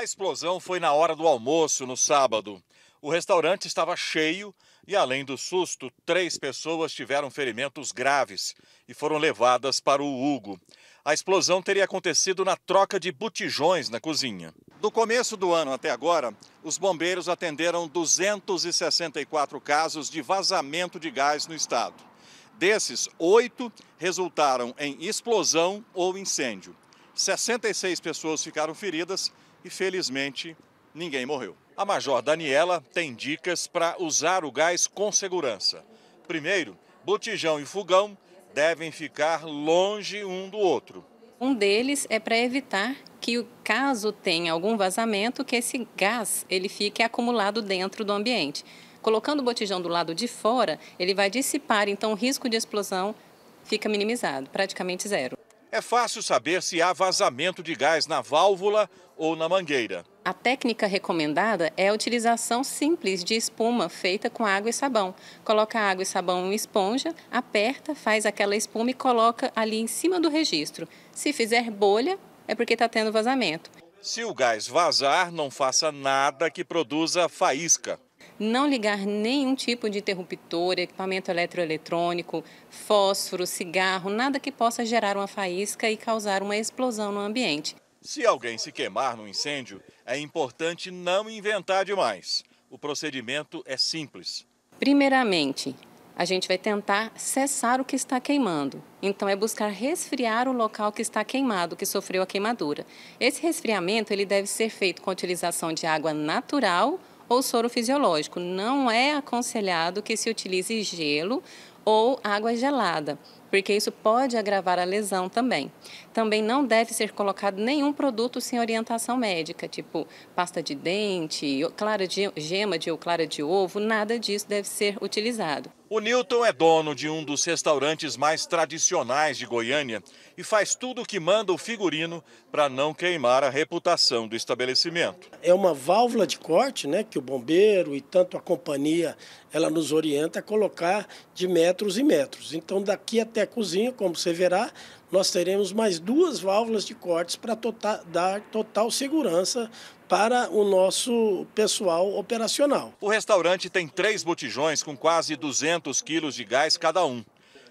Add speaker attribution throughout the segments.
Speaker 1: A explosão foi na hora do almoço, no sábado. O restaurante estava cheio e, além do susto, três pessoas tiveram ferimentos graves e foram levadas para o Hugo. A explosão teria acontecido na troca de botijões na cozinha. Do começo do ano até agora, os bombeiros atenderam 264 casos de vazamento de gás no estado. Desses, oito resultaram em explosão ou incêndio. 66 pessoas ficaram feridas e, felizmente, ninguém morreu. A Major Daniela tem dicas para usar o gás com segurança. Primeiro, botijão e fogão devem ficar longe um do outro.
Speaker 2: Um deles é para evitar que, caso tenha algum vazamento, que esse gás ele fique acumulado dentro do ambiente. Colocando o botijão do lado de fora, ele vai dissipar, então o risco de explosão fica minimizado, praticamente zero.
Speaker 1: É fácil saber se há vazamento de gás na válvula ou na mangueira.
Speaker 2: A técnica recomendada é a utilização simples de espuma feita com água e sabão. Coloca água e sabão em esponja, aperta, faz aquela espuma e coloca ali em cima do registro. Se fizer bolha, é porque está tendo vazamento.
Speaker 1: Se o gás vazar, não faça nada que produza faísca
Speaker 2: não ligar nenhum tipo de interruptor, equipamento eletroeletrônico, fósforo, cigarro, nada que possa gerar uma faísca e causar uma explosão no ambiente.
Speaker 1: Se alguém se queimar no incêndio, é importante não inventar demais. O procedimento é simples.
Speaker 2: Primeiramente, a gente vai tentar cessar o que está queimando. Então é buscar resfriar o local que está queimado, que sofreu a queimadura. Esse resfriamento ele deve ser feito com a utilização de água natural ou soro fisiológico. Não é aconselhado que se utilize gelo ou água gelada porque isso pode agravar a lesão também. Também não deve ser colocado nenhum produto sem orientação médica, tipo pasta de dente, clara de gema de ou clara de ovo, nada disso deve ser utilizado.
Speaker 1: O Newton é dono de um dos restaurantes mais tradicionais de Goiânia e faz tudo o que manda o figurino para não queimar a reputação do estabelecimento.
Speaker 3: É uma válvula de corte, né, que o bombeiro e tanto a companhia, ela nos orienta a colocar de metros e metros. Então daqui até até a cozinha, como você verá, nós teremos mais duas válvulas de cortes para tota-, dar total segurança para o nosso pessoal operacional.
Speaker 1: O restaurante tem três botijões com quase 200 quilos de gás cada um.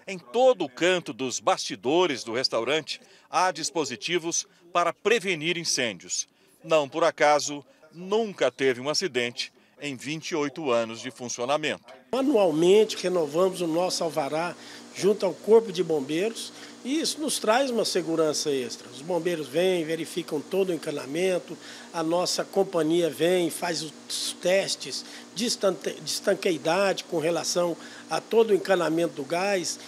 Speaker 1: Em todo o canto dos bastidores do restaurante, há dispositivos para prevenir incêndios. Não por acaso, nunca teve um acidente em 28 anos de funcionamento.
Speaker 3: Anualmente renovamos o nosso alvará junto ao Corpo de Bombeiros e isso nos traz uma segurança extra. Os bombeiros vêm, verificam todo o encanamento, a nossa companhia vem, faz os testes de estanqueidade com relação a todo o encanamento do gás.